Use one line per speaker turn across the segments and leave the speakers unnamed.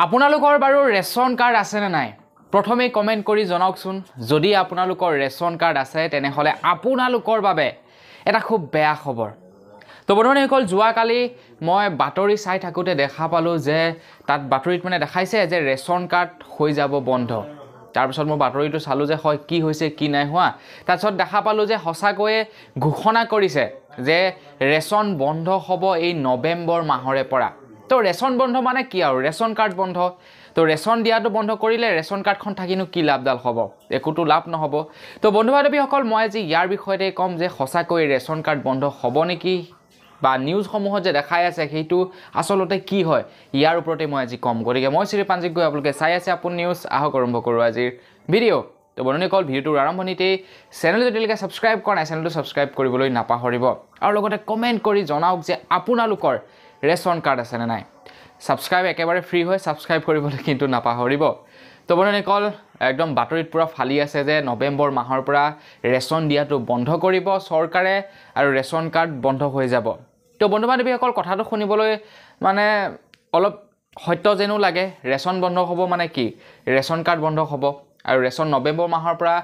আপোনালোকৰ বাৰু ration card আছেনে নাই প্ৰথমেই কমেণ্ট কৰি জনাওকচোন যদি আপোনালোকৰ ৰেচন কাৰ্ড আছে তেনেহ'লে আপোনালোকৰ বাবে এটা খুব বেয়া খবৰ তো বন্ধুসকল যোৱাকালি মই বাতৰি চাই থাকোঁতে দেখা পালোঁ যে তাত বাতৰিত মানে দেখাইছে যে ৰেচন কাৰ্ড হৈ যাব বন্ধ তাৰপিছত মই বাতৰিটো চালোঁ যে হয় কি হৈছে কি নাই হোৱা তাৰপিছত দেখা পালোঁ যে সঁচাকৈয়ে ঘোষণা কৰিছে যে ৰেচন বন্ধ হ'ব এই নৱেম্বৰ মাহৰে পৰা তো ৰেচন বন্ধ মানে কি আৰু ৰেচন কাৰ্ড বন্ধ তো ৰেচন দিয়াটো বন্ধ কৰিলে ৰেচন কাৰ্ডখন থাকিনো কি লাভডাল হ'ব একোতো লাভ নহ'ব তো বন্ধু বান্ধৱীসকল মই আজি ইয়াৰ বিষয়তে ক'ম যে সঁচাকৈ ৰেচন কাৰ্ড বন্ধ হ'ব নেকি বা নিউজসমূহত যে দেখাই আছে সেইটো আচলতে কি হয় ইয়াৰ ওপৰতে মই আজি ক'ম গতিকে মই শ্ৰীপাঞ্জিক গৈ আপোনালোকে চাই আছে আপোন নিউজ আহক আৰম্ভ কৰোঁ আজিৰ ভিডিঅ' তো বন্ধু বন্ধুসকল ভিডিঅ'টোৰ আৰম্ভণিতেই চেনেলটো যদিলৈকে ছাবস্ক্ৰাইব কৰা নাই চেনেলটো ছাবস্ক্ৰাইব কৰিবলৈ নাপাহৰিব আৰু লগতে কমেণ্ট কৰি জনাওক যে আপোনালোকৰ ৰেচন কাৰ্ড আছেনে নাই ছাবস্ক্ৰাইব একেবাৰে ফ্ৰী হয় ছাবস্ক্ৰাইব কৰিবলৈ কিন্তু নাপাহৰিব তো বন্ধু নিকল একদম বাতৰিত পূৰা ফালি আছে যে নৱেম্বৰ মাহৰ পৰা ৰেচন দিয়াটো বন্ধ কৰিব চৰকাৰে আৰু ৰেচন কাৰ্ড বন্ধ হৈ যাব তো বন্ধু বান্ধৱীসকল কথাটো শুনিবলৈ মানে অলপ সত্য যেনো লাগে ৰেচন বন্ধ হ'ব মানে কি ৰেচন কাৰ্ড বন্ধ হ'ব আৰু ৰেচন নৱেম্বৰ মাহৰ পৰা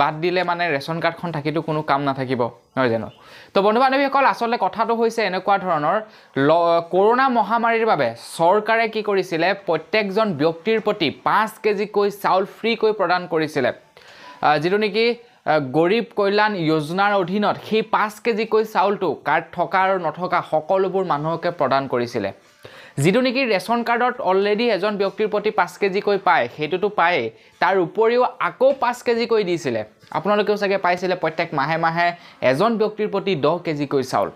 বাদ দিলে মানে ৰেচন কাৰ্ডখন থাকিতো কোনো কাম নাথাকিব নহয় জানো তো বন্ধু বান্ধৱীসকল আচলতে কথাটো হৈছে এনেকুৱা ধৰণৰ ল কৰোণা মহামাৰীৰ বাবে চৰকাৰে কি কৰিছিলে প্ৰত্যেকজন ব্যক্তিৰ প্ৰতি পাঁচ কেজিকৈ চাউল ফ্ৰীকৈ প্ৰদান কৰিছিলে যিটো নেকি গৰীব কল্যাণ যোজনাৰ অধীনত সেই পাঁচ কেজিকৈ চাউলটো কাৰ্ড থকা আৰু নথকা সকলোবোৰ মানুহকে প্ৰদান কৰিছিলে যিটো নেকি ৰেচন কাৰ্ডত অলৰেডি এজন ব্যক্তিৰ প্ৰতি পাঁচ কেজিকৈ পায় সেইটোতো পায়েই তাৰ উপৰিও আকৌ পাঁচ কেজিকৈ দিছিলে আপোনালোকেও চাগে পাইছিলে প্ৰত্যেক মাহে মাহে এজন ব্যক্তিৰ প্ৰতি দহ কেজিকৈ চাউল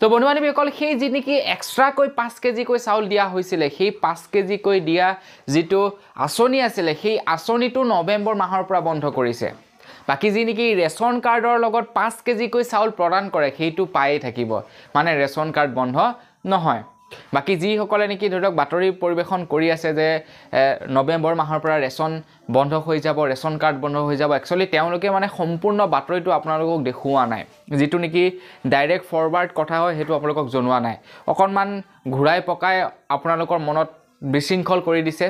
তো বন্ধু বান্ধৱীসকল সেই যি নেকি এক্সট্ৰাকৈ পাঁচ কেজিকৈ চাউল দিয়া হৈছিলে সেই পাঁচ কেজিকৈ দিয়া যিটো আঁচনি আছিলে সেই আঁচনিটো নৱেম্বৰ মাহৰ পৰা বন্ধ কৰিছে বাকী যি নেকি ৰেচন কাৰ্ডৰ লগত পাঁচ কেজিকৈ চাউল প্ৰদান কৰে সেইটো পায়েই থাকিব মানে ৰেচন কাৰ্ড বন্ধ নহয় বাকী যিসকলে নেকি ধৰি লওক বাতৰি পৰিৱেশন কৰি আছে যে নৱেম্বৰ মাহৰ পৰা ৰেচন বন্ধ হৈ যাব ৰেচন কাৰ্ড বন্ধ হৈ যাব একচুৱেলি তেওঁলোকে মানে সম্পূৰ্ণ বাতৰিটো আপোনালোকক দেখুওৱা নাই যিটো নেকি ডাইৰেক্ট ফৰৱাৰ্ড কথা হয় সেইটো আপোনালোকক জনোৱা নাই অকণমান ঘূৰাই পকাই আপোনালোকৰ মনত বিশৃংখল কৰি দিছে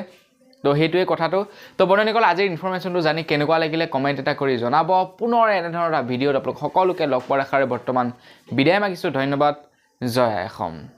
তো সেইটোৱে কথাটো তো কল আজিৰ ইনফৰ্মেশ্যনটো জানি কেনেকুৱা লাগিলে কমেণ্ট এটা কৰি জনাব পুনৰ এনেধৰণৰ এটা ভিডিঅ'ত আপোনালোক সকলোকে লগ পোৱাৰ আশাৰে বৰ্তমান বিদায় মাগিছোঁ ধন্যবাদ জয় অসম